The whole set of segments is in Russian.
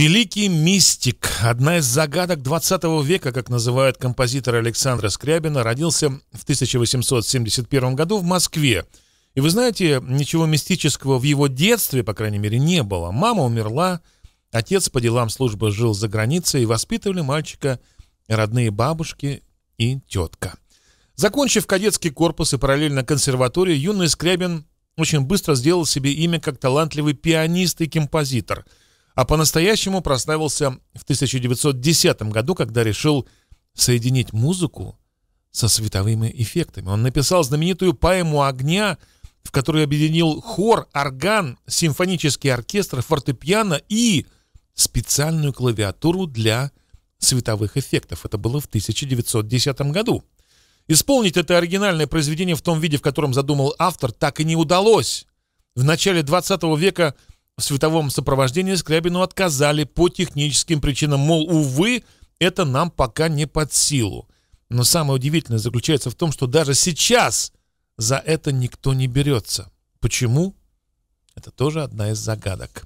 Великий мистик, одна из загадок 20 века, как называют композитор Александра Скрябина, родился в 1871 году в Москве. И вы знаете, ничего мистического в его детстве, по крайней мере, не было. Мама умерла, отец по делам службы жил за границей, и воспитывали мальчика родные бабушки и тетка. Закончив кадетский корпус и параллельно консерваторию, юный Скрябин очень быстро сделал себе имя как талантливый пианист и композитор – а по-настоящему прославился в 1910 году, когда решил соединить музыку со световыми эффектами. Он написал знаменитую поэму «Огня», в которой объединил хор, орган, симфонический оркестр, фортепиано и специальную клавиатуру для световых эффектов. Это было в 1910 году. Исполнить это оригинальное произведение в том виде, в котором задумал автор, так и не удалось. В начале 20 века в световом сопровождении Скрябину отказали по техническим причинам, мол, увы, это нам пока не под силу. Но самое удивительное заключается в том, что даже сейчас за это никто не берется. Почему? Это тоже одна из загадок.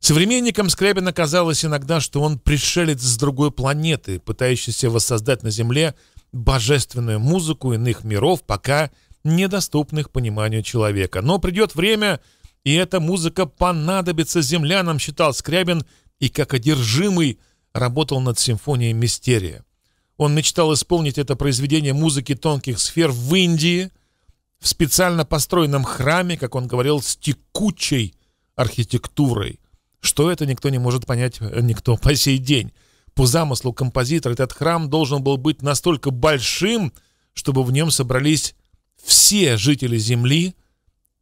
Современникам Скрябина казалось иногда, что он пришелец с другой планеты, пытающийся воссоздать на Земле божественную музыку иных миров, пока недоступных пониманию человека. Но придет время, и эта музыка понадобится землянам, считал Скрябин, и как одержимый работал над симфонией «Мистерия». Он мечтал исполнить это произведение музыки тонких сфер в Индии, в специально построенном храме, как он говорил, с текучей архитектурой. Что это, никто не может понять, э, никто по сей день. По замыслу композитора этот храм должен был быть настолько большим, чтобы в нем собрались все жители Земли –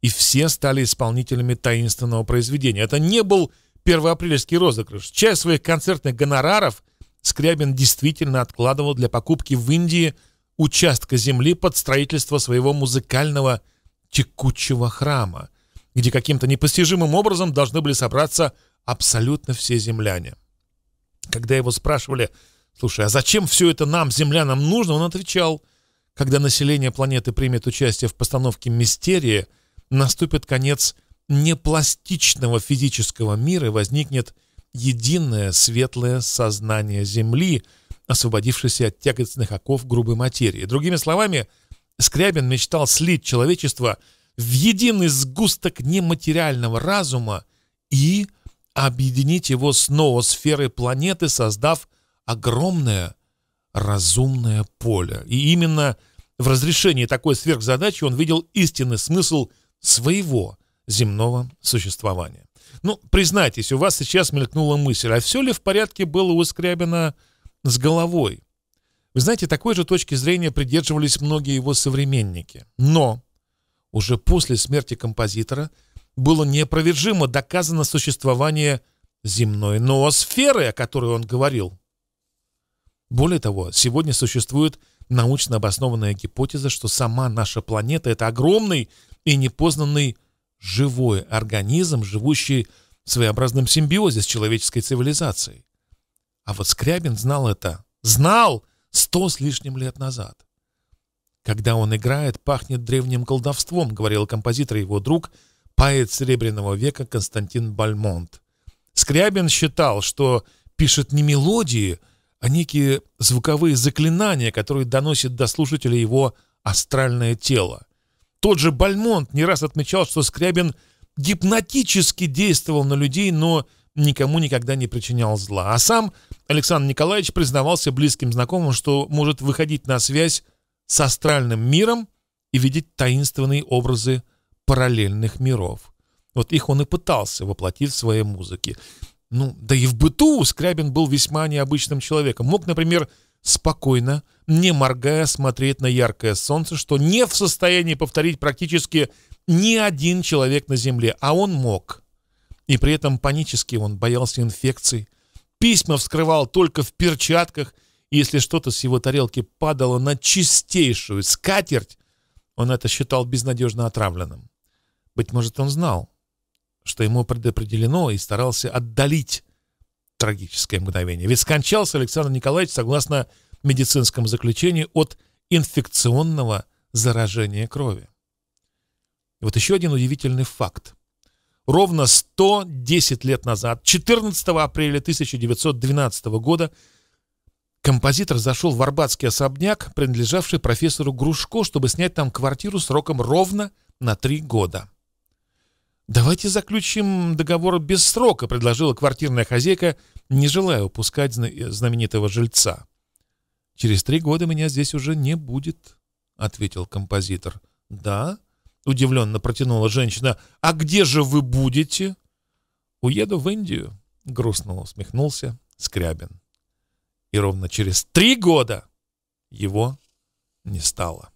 и все стали исполнителями таинственного произведения. Это не был первоапрельский розыгрыш. Часть своих концертных гонораров Скрябин действительно откладывал для покупки в Индии участка земли под строительство своего музыкального текучего храма, где каким-то непостижимым образом должны были собраться абсолютно все земляне. Когда его спрашивали, слушай, а зачем все это нам, землянам, нужно, он отвечал, когда население планеты примет участие в постановке «Мистерии», наступит конец непластичного физического мира и возникнет единое светлое сознание Земли, освободившееся от тягостных оков грубой материи. Другими словами, Скрябин мечтал слить человечество в единый сгусток нематериального разума и объединить его с ноосферой планеты, создав огромное разумное поле. И именно в разрешении такой сверхзадачи он видел истинный смысл – своего земного существования. Ну, признайтесь, у вас сейчас мелькнула мысль, а все ли в порядке было у Скрябина с головой? Вы знаете, такой же точки зрения придерживались многие его современники. Но уже после смерти композитора было неопровержимо доказано существование земной ноосферы, о которой он говорил. Более того, сегодня существует научно обоснованная гипотеза, что сама наша планета — это огромный и непознанный живой организм, живущий в своеобразном симбиозе с человеческой цивилизацией. А вот Скрябин знал это. Знал! Сто с лишним лет назад. «Когда он играет, пахнет древним колдовством», — говорил композитор и его друг, поэт Серебряного века Константин Бальмонт. Скрябин считал, что пишет не мелодии, а некие звуковые заклинания, которые доносят до слушателя его астральное тело. Тот же Бальмонт не раз отмечал, что Скрябин гипнотически действовал на людей, но никому никогда не причинял зла. А сам Александр Николаевич признавался близким знакомым, что может выходить на связь с астральным миром и видеть таинственные образы параллельных миров. Вот их он и пытался воплотить в своей музыке. Ну, да и в быту Скрябин был весьма необычным человеком. Мог, например, спокойно, не моргая, смотреть на яркое солнце, что не в состоянии повторить практически ни один человек на Земле, а он мог. И при этом панически он боялся инфекций. Письма вскрывал только в перчатках, и если что-то с его тарелки падало на чистейшую скатерть, он это считал безнадежно отравленным. Быть может, он знал, что ему предопределено, и старался отдалить трагическое мгновение. Ведь скончался Александр Николаевич, согласно медицинскому заключению, от инфекционного заражения крови. И вот еще один удивительный факт. Ровно 110 лет назад, 14 апреля 1912 года, композитор зашел в Арбатский особняк, принадлежавший профессору Грушко, чтобы снять там квартиру сроком ровно на три года. «Давайте заключим договор без срока», — предложила квартирная хозяйка, не желая упускать э, знаменитого жильца. «Через три года меня здесь уже не будет», — ответил композитор. «Да?» — удивленно протянула женщина. «А где же вы будете?» «Уеду в Индию», — грустно усмехнулся Скрябин. И ровно через три года его не стало.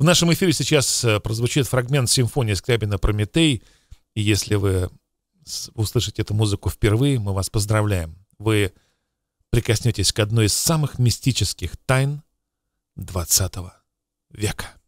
В нашем эфире сейчас э, прозвучит фрагмент симфонии Скрябина «Прометей». И если вы услышите эту музыку впервые, мы вас поздравляем. Вы прикоснетесь к одной из самых мистических тайн 20 века.